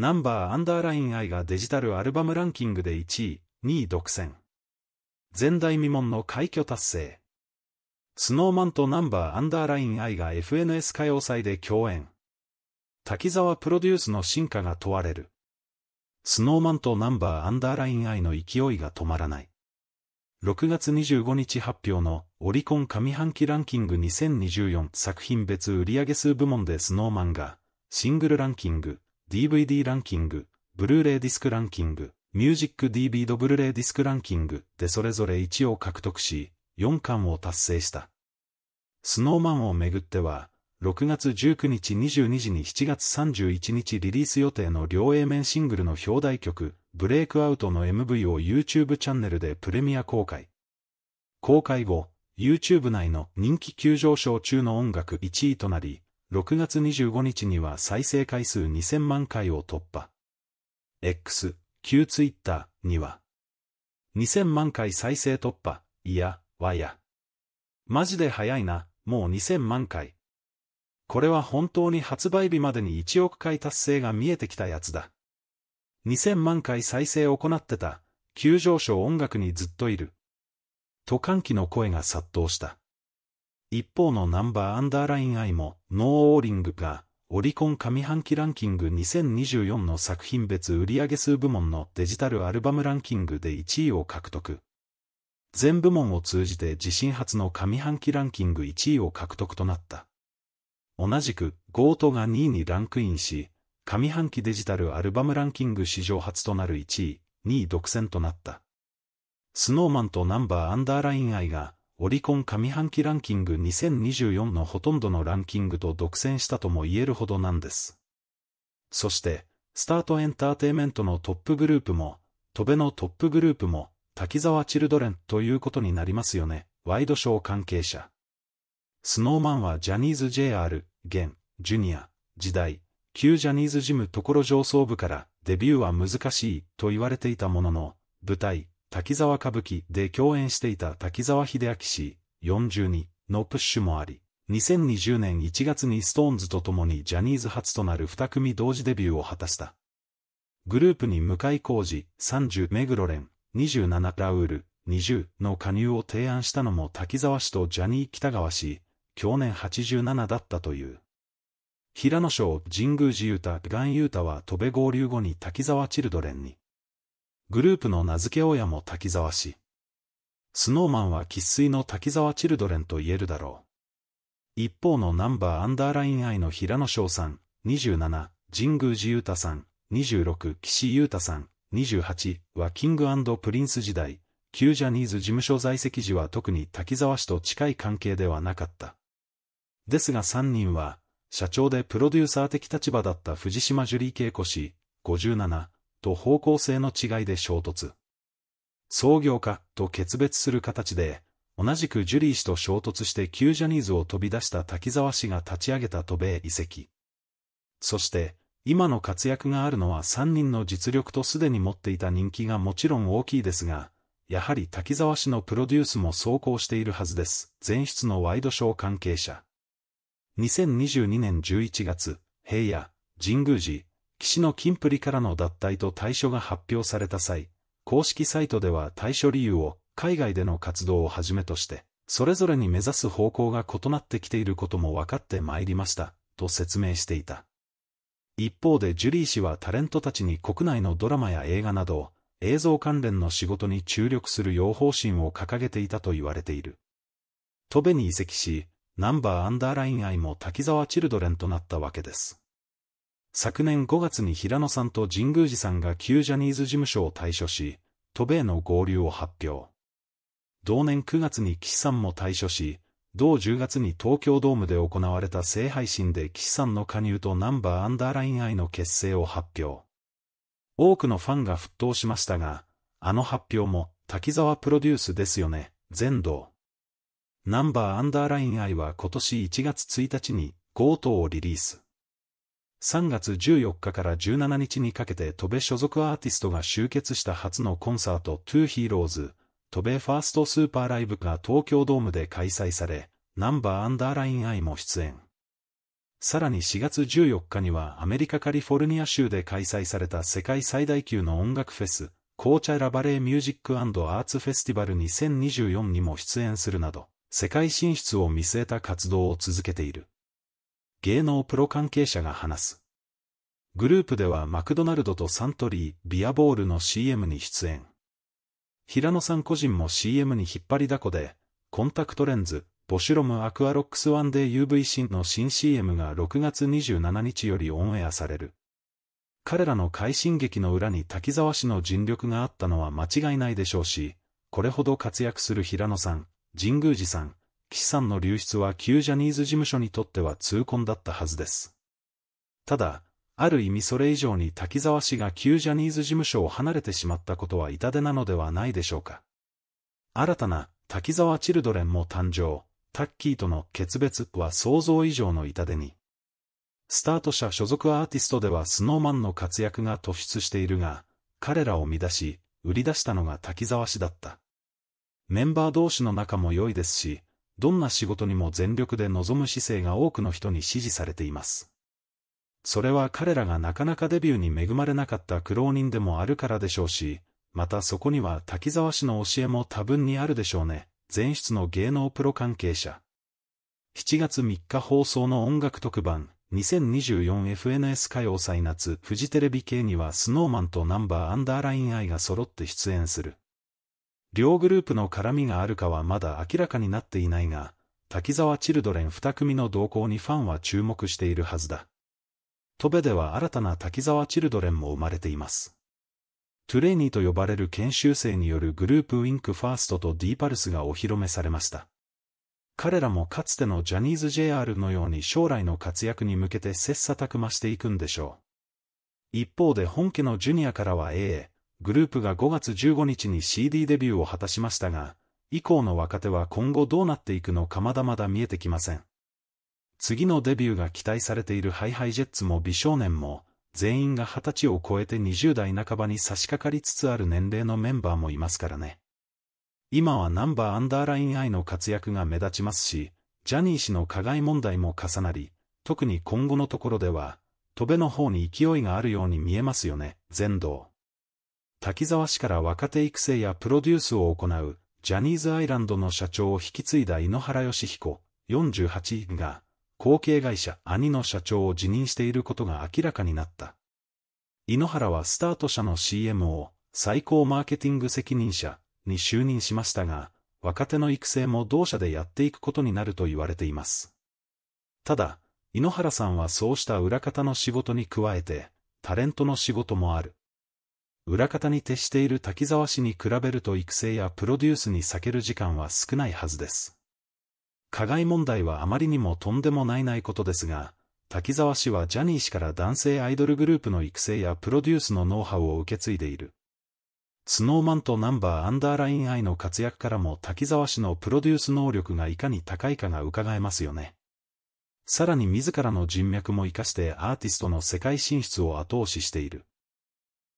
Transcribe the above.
ナンバーアンダーラインアイがデジタルアルバムランキングで1位、2位独占。前代未聞の快挙達成。スノーマンとナンバーアンダーラインアイが FNS 歌謡祭で共演。滝沢プロデュースの進化が問われる。スノーマンとナンバーアンダーラインアイの勢いが止まらない。6月25日発表のオリコン上半期ランキング2024作品別売上数部門でスノーマンがシングルランキング DVD ランキング、ブルーレイディスクランキング、ミュージック DB ドブルーレイディスクランキングでそれぞれ1を獲得し、4巻を達成した。スノーマンをめぐっては、6月19日22時に7月31日リリース予定の両 A 面シングルの表題曲、ブレイクアウトの MV を YouTube チャンネルでプレミア公開。公開後、YouTube 内の人気急上昇中の音楽1位となり、6月25日には再生回数2000万回を突破。X、旧ツイッターには、2000万回再生突破、いや、わや。マジで早いな、もう2000万回。これは本当に発売日までに1億回達成が見えてきたやつだ。2000万回再生を行ってた、急上昇音楽にずっといる。と歓喜の声が殺到した。一方のナンバーアンダーラインイも、ノーオーリングか、オリコン上半期ランキング2024の作品別売上数部門のデジタルアルバムランキングで1位を獲得。全部門を通じて自身初の上半期ランキング1位を獲得となった。同じく、ゴートが2位にランクインし、上半期デジタルアルバムランキング史上初となる1位、2位独占となった。スノーマンとナンバーアンダーラインイが、オリコン上半期ランキング2024のほとんどのランキングと独占したとも言えるほどなんです。そして、スタートエンターテイメントのトップグループも、戸辺のトップグループも、滝沢チルドレンということになりますよね、ワイドショー関係者。スノーマンはジャニーズ JR、現、ジュニア、時代、旧ジャニーズジム所上層部からデビューは難しいと言われていたものの、舞台、滝沢歌舞伎で共演していた滝沢秀明氏42のプッシュもあり、2020年1月に SixTONES と共にジャニーズ初となる2組同時デビューを果たした。グループに向井浩二30目黒蓮27ラウール20の加入を提案したのも滝沢氏とジャニー北川氏、去年87だったという。平野省神宮寺ゆ太、岩ゆ太は戸部合流後に滝沢チルドレンにグループの名付け親も滝沢氏。スノーマンは喫水の滝沢チルドレンと言えるだろう。一方のナンバーアンダーライン愛の平野翔さん、27、神宮寺裕太さん、26、岸優太さん、28はキングプリンス時代、旧ジャニーズ事務所在籍時は特に滝沢氏と近い関係ではなかった。ですが3人は、社長でプロデューサー的立場だった藤島ジュリー恵子氏、57と方向性の違いで衝突。創業家と決別する形で、同じくジュリー氏と衝突して旧ジャニーズを飛び出した滝沢氏が立ち上げた渡米遺跡。そして、今の活躍があるのは3人の実力とすでに持っていた人気がもちろん大きいですが、やはり滝沢氏のプロデュースも走行しているはずです。前室のワイドショー関係者。2022年11月、平野、神宮寺、岸の金プリからの脱退と退所が発表された際、公式サイトでは退所理由を海外での活動をはじめとして、それぞれに目指す方向が異なってきていることも分かってまいりました、と説明していた。一方でジュリー氏はタレントたちに国内のドラマや映画など、映像関連の仕事に注力する養方針を掲げていたと言われている。トベに移籍し、ナンバーアンダーライン愛も滝沢チルドレンとなったわけです。昨年5月に平野さんと神宮寺さんが旧ジャニーズ事務所を退所し、渡米の合流を発表。同年9月に岸さんも退所し、同10月に東京ドームで行われた聖配信で岸さんの加入とナンバーアンダーラインイの結成を発表。多くのファンが沸騰しましたが、あの発表も滝沢プロデュースですよね、全道。ナンバーアンダーラインイは今年1月1日にゴートをリリース。3月14日から17日にかけて戸部所属アーティストが集結した初のコンサート To Heroes 戸部ファーストスーパーライブが東京ドームで開催され、ナンバーアンダーライン I も出演。さらに4月14日にはアメリカカリフォルニア州で開催された世界最大級の音楽フェス、コーチャラバレーミュージックアーツフェスティバル2024にも出演するなど、世界進出を見据えた活動を続けている。芸能プロ関係者が話す。グループではマクドナルドとサントリー、ビアボールの CM に出演。平野さん個人も CM に引っ張りだこで、コンタクトレンズ、ボシュロムアクアロックスワンデー UV シンの新 CM が6月27日よりオンエアされる。彼らの快進撃の裏に滝沢氏の尽力があったのは間違いないでしょうし、これほど活躍する平野さん、神宮寺さん、岸さんの流出は旧ジャニーズ事務所にとっては痛恨だったはずです。ただ、ある意味それ以上に滝沢氏が旧ジャニーズ事務所を離れてしまったことは痛手なのではないでしょうか。新たな滝沢チルドレンも誕生、タッキーとの決別は想像以上の痛手に。スタート社所属アーティストではスノーマンの活躍が突出しているが、彼らを乱し、売り出したのが滝沢氏だった。メンバー同士の仲も良いですし、どんな仕事にも全力で臨む姿勢が多くの人に支持されています。それは彼らがなかなかデビューに恵まれなかった苦労人でもあるからでしょうし、またそこには滝沢氏の教えも多分にあるでしょうね。前出の芸能プロ関係者。7月3日放送の音楽特番 2024FNS 歌謡祭夏フジテレビ系にはスノーマンとナンバーアンダーライン愛が揃って出演する。両グループの絡みがあるかはまだ明らかになっていないが、滝沢チルドレン2組の動向にファンは注目しているはずだ。戸部では新たな滝沢チルドレンも生まれています。トゥレーニーと呼ばれる研修生によるグループウィンクファーストと D パルスがお披露目されました。彼らもかつてのジャニーズ JR のように将来の活躍に向けて切磋琢磨していくんでしょう。一方で本家のジュニアからは A、グループが5月15日に CD デビューを果たしましたが、以降の若手は今後どうなっていくのかまだまだ見えてきません。次のデビューが期待されているハイハイジェッツも美少年も、全員が20歳を超えて20代半ばに差し掛かりつつある年齢のメンバーもいますからね。今はナンバーアンダーライン I の活躍が目立ちますし、ジャニー氏の加害問題も重なり、特に今後のところでは、戸辺の方に勢いがあるように見えますよね、全道。滝沢氏から若手育成やプロデュースを行う、ジャニーズアイランドの社長を引き継いだ井ノ原義彦、48が、後継会社兄の社長を辞任していることが明らかになった。井ノ原はスタート社の CM を最高マーケティング責任者に就任しましたが、若手の育成も同社でやっていくことになると言われています。ただ、井ノ原さんはそうした裏方の仕事に加えて、タレントの仕事もある。裏方に徹している滝沢氏に比べると育成やプロデュースに避ける時間は少ないはずです。加害問題はあまりにもとんでもないないことですが、滝沢氏はジャニー氏から男性アイドルグループの育成やプロデュースのノウハウを受け継いでいる。スノーマンとナンバーアンダーラインアイの活躍からも滝沢氏のプロデュース能力がいかに高いかが伺えますよね。さらに自らの人脈も活かしてアーティストの世界進出を後押ししている。